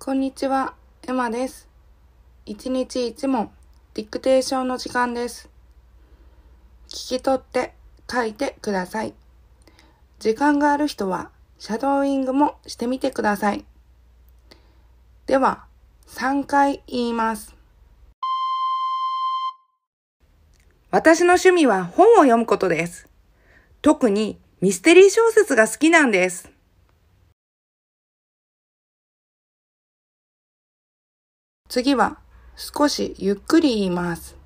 こんにちは、エマです。一日一問、ディクテーションの時間です。聞き取って書いてください。時間がある人は、シャドーイングもしてみてください。では、3回言います。私の趣味は本を読むことです。特にミステリー小説が好きなんです。次は少しゆっくり言います。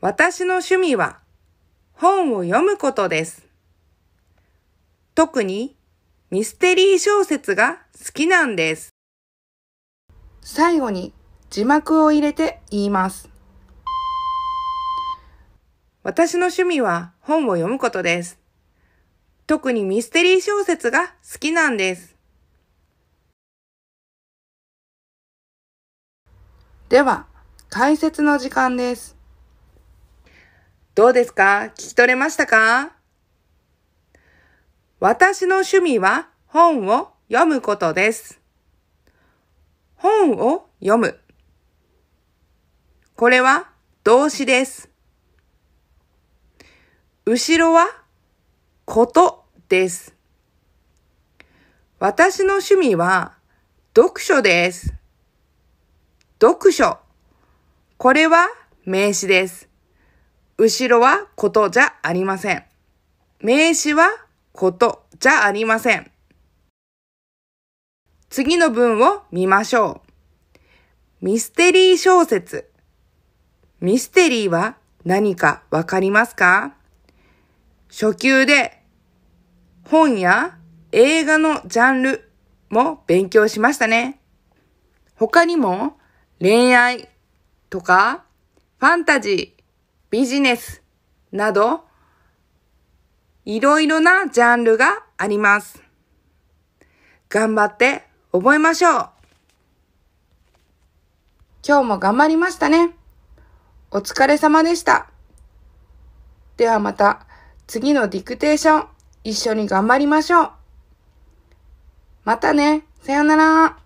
私の趣味は本を読むことです。特にミステリー小説が好きなんです。最後に字幕を入れて言います。私の趣味は本を読むことです。特にミステリー小説が好きなんです。では、解説の時間です。どうですか聞き取れましたか私の趣味は本を読むことです。本を読む。これは動詞です。後ろはことです。私の趣味は読書です。読書。これは名詞です。後ろはことじゃありません。名詞はことじゃありません。次の文を見ましょう。ミステリー小説。ミステリーは何かわかりますか初級で本や映画のジャンルも勉強しましたね。他にも恋愛とか、ファンタジー、ビジネスなど、いろいろなジャンルがあります。頑張って覚えましょう今日も頑張りましたね。お疲れ様でした。ではまた次のディクテーション一緒に頑張りましょう。またね。さよなら。